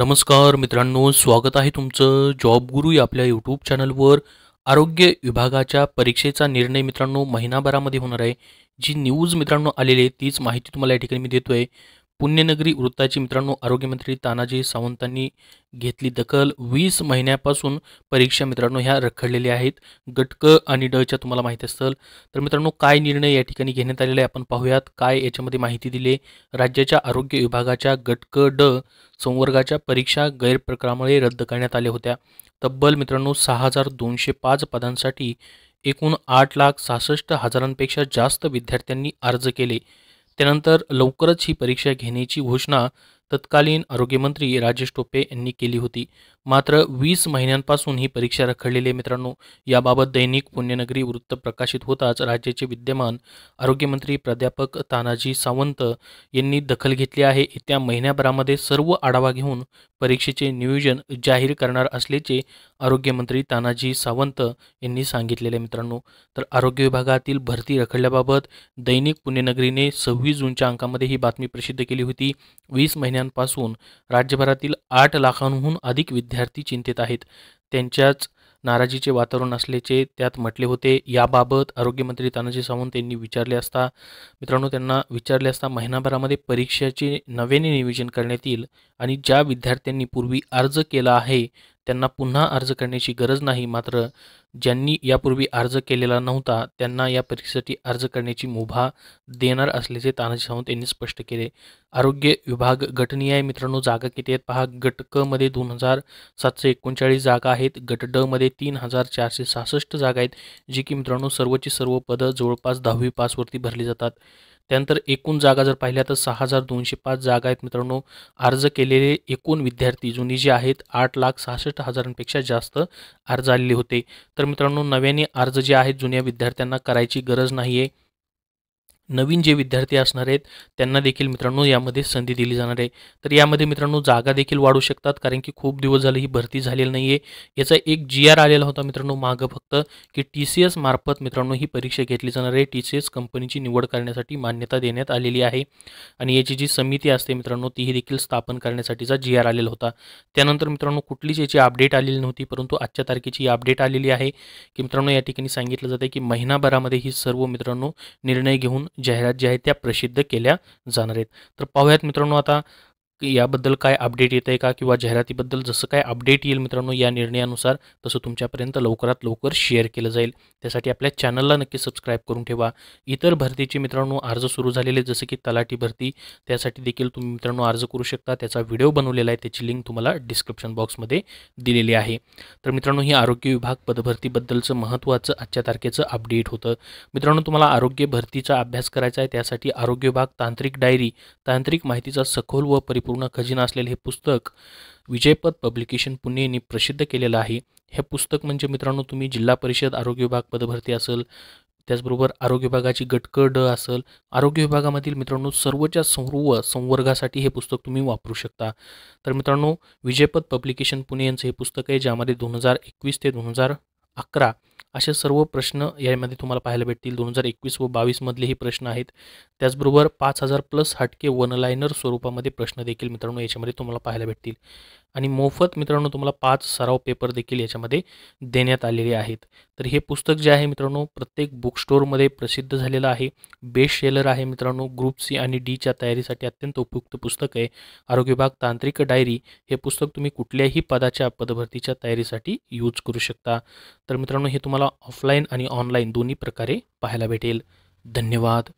नमस्कार मित्रांनो स्वागत आहे तुमचं जॉब गुरु या आपल्या यूट्यूब चॅनलवर आरोग्य विभागाच्या परीक्षेचा निर्णय मित्रांनो महिनाभरामध्ये होणार आहे जी न्यूज मित्रांनो आलेली आहे तीच माहिती तुम्हाला या ठिकाणी मी देतो पुण्यनगरी वृत्ताची मित्रांनो आरोग्यमंत्री तानाजी सावंतांनी घेतली दखल वीस महिन्यापासून परीक्षा मित्रांनो ह्या रखडलेल्या आहेत गटक आणि डच्या तुम्हाला माहिती असेल तर मित्रांनो काय निर्णय या ठिकाणी घेण्यात आलेले आपण पाहूयात काय याच्यामध्ये माहिती दिली राज्याच्या आरोग्य विभागाच्या गटक ड संवर्गाच्या परीक्षा गैरप्रकारामुळे रद्द करण्यात आल्या होत्या तब्बल मित्रांनो सहा हजार दोनशे पाच पदांसाठी एकूण आठ लाख सहासष्ट हजारांपेक्षा जास्त विद्यार्थ्यांनी अर्ज केले त्यानंतर लवकरच ही परीक्षा घेण्याची घोषणा तत्कालीन आरोग्यमंत्री राजेश टोपे यांनी केली होती मात्र वीस महिन्यांपासून ही परीक्षा रखडलेली आहे मित्रांनो याबाबत दैनिक पुण्यनगरी वृत्त प्रकाशित होताच राज्याचे विद्यमान आरोग्यमंत्री प्राध्यापक तानाजी सावंत यांनी दखल घेतली आहे येत्या महिन्याभरामध्ये सर्व आढावा घेऊन परीक्षेचे नियोजन जाहीर करणार असल्याचे आरोग्यमंत्री तानाजी सावंत यांनी सांगितलेले मित्रांनो तर आरोग्य विभागातील भरती रखडल्याबाबत दैनिक पुण्यनगरीने सव्वीस जूनच्या अंकामध्ये ही बातमी प्रसिद्ध केली होती वीस महिन्या महिन्यांपासून राज्यभरातील आठ लाखांहून अधिक विद्यार्थी चिंतेत आहेत त्यांच्याच नाराजीचे वातावरण असल्याचे त्यात म्हटले होते याबाबत आरोग्यमंत्री तानाजी सावंत यांनी विचारले असता मित्रांनो त्यांना विचारले असता महिनाभरामध्ये परीक्षेचे नव्याने नियोजन करण्यात येईल आणि ज्या विद्यार्थ्यांनी पूर्वी अर्ज केला आहे त्यांना पुन्हा अर्ज करण्याची गरज नाही मात्र ज्यांनी यापूर्वी अर्ज केलेला नव्हता त्यांना या परीक्षेसाठी अर्ज करण्याची मुभा देणार असल्याचे तानाजी सावंत यांनी स्पष्ट केले आरोग्य विभाग गटनीय मित्रांनो जागा किती आहेत पहा गट क मध्ये दोन हजार सातशे एकोणचाळीस जागा आहेत गट ड मध्ये तीन हजार चारशे सहासष्ट जागा आहेत जी की मित्रांनो सर्वची सर्व पदं जवळपास दहावी पासवरती भरली जातात त्यानंतर एकूण जागा जर पाहिल्या तर सहा हजार दोनशे पाच जागा आहेत मित्रांनो अर्ज केलेले एकूण विद्यार्थी जुनी जे आहेत आठ लाख सहासष्ट हजारांपेक्षा जास्त अर्ज आलेले होते तर मित्रांनो नव्याने अर्ज जे आहेत जुन्या विद्यार्थ्यांना करायची गरज नाही आहे नवीन जे विद्यार्थी असणार आहेत त्यांना देखील मित्रांनो यामध्ये संधी दिली जाणार आहे तर यामध्ये मित्रांनो जागा देखील वाढू शकतात कारण की खूप दिवस झाले ही भरती झालेली नाही आहे याचा एक जी आर आलेला होता मित्रांनो मागं फक्त की टी सी एस मार्फत मित्रांनो ही परीक्षा घेतली जाणार आहे टी सी एस कंपनीची निवड करण्यासाठी मान्यता देण्यात आलेली आहे आणि याची जी समिती असते मित्रांनो तीही देखील स्थापन करण्यासाठीचा जी आर आलेला होता त्यानंतर मित्रांनो कुठलीच याची अपडेट आलेली नव्हती परंतु आजच्या तारखेची ही अपडेट आलेली आहे की मित्रांनो या ठिकाणी सांगितलं जातं की महिनाभरामध्ये ही सर्व मित्रांनो निर्णय घेऊन जाहिरात ज्या आहेत त्या प्रसिद्ध केल्या जाणार आहेत तर पाहूयात मित्रांनो आता याबद्दल काय अपडेट येत आहे का किंवा जाहिरातीबद्दल जसं काय अपडेट येईल मित्रांनो या निर्णयानुसार तसं तुमच्यापर्यंत लवकरात लवकर शेअर केलं जाईल त्यासाठी आपल्या चॅनलला नक्की सबस्क्राईब करून ठेवा इतर भरतीचे मित्रांनो अर्ज सुरू झालेले जसं की तलाठी भरती त्यासाठी देखील तुम्ही मित्रांनो अर्ज करू शकता त्याचा व्हिडिओ बनवलेला आहे त्याची लिंक तुम्हाला डिस्क्रिप्शन बॉक्समध्ये दिलेली आहे तर मित्रांनो ही आरोग्य विभाग पदभरतीबद्दलचं महत्त्वाचं आजच्या तारखेचं अपडेट होतं मित्रांनो तुम्हाला आरोग्य भरतीचा अभ्यास करायचा आहे त्यासाठी आरोग्य विभाग तांत्रिक डायरी तांत्रिक माहितीचा सखोल व परिपूर्ण पूर्ण खजिना असलेले हे पुस्तक विजयपद पब्लिकेशन पुणे यांनी प्रसिद्ध केलेलं आहे हे पुस्तक म्हणजे मित्रांनो तुम्ही जिल्हा परिषद आरोग्य विभाग पदभरती असेल त्याचबरोबर आरोग्य विभागाची गटकड असेल आरोग्य विभागामधील मित्रांनो सर्वच्या सर्व संवर्गासाठी हे पुस्तक तुम्ही वापरू शकता तर मित्रांनो विजयपद पब्लिकेशन पुणे यांचं हे पुस्तक आहे ज्यामध्ये दोन हजार एकवीस ते दोन हजार अकरा असे सर्व प्रश्न यामध्ये तुम्हाला पाहायला भेटतील दोन हजार एकवीस व बावीसमधले हे प्रश्न आहेत त्याचबरोबर पाच हजार प्लस हटके वनलायनर स्वरूपामध्ये प्रश्न देखील मित्रांनो याच्यामध्ये तुम्हाला पाहायला भेटतील आणि मोफत मित्रांनो तुम्हाला पाच सराव पेपर देखील याच्यामध्ये देण्यात आलेले आहेत तर हे पुस्तक जे आहे मित्रांनो प्रत्येक बुक प्रसिद्ध झालेलं आहे बेस्ट शेलर आहे मित्रांनो ग्रुप सी आणि डीच्या तयारीसाठी अत्यंत उपयुक्त पुस्तक आहे आरोग्य विभाग तांत्रिक डायरी हे पुस्तक तुम्ही कुठल्याही पदाच्या पदभरतीच्या तयारीसाठी यूज करू शकता तर मित्रांनो हे तुम्हाला ऑफलाईन आणि ऑनलाईन दोन्ही प्रकारे पाहायला भेटेल धन्यवाद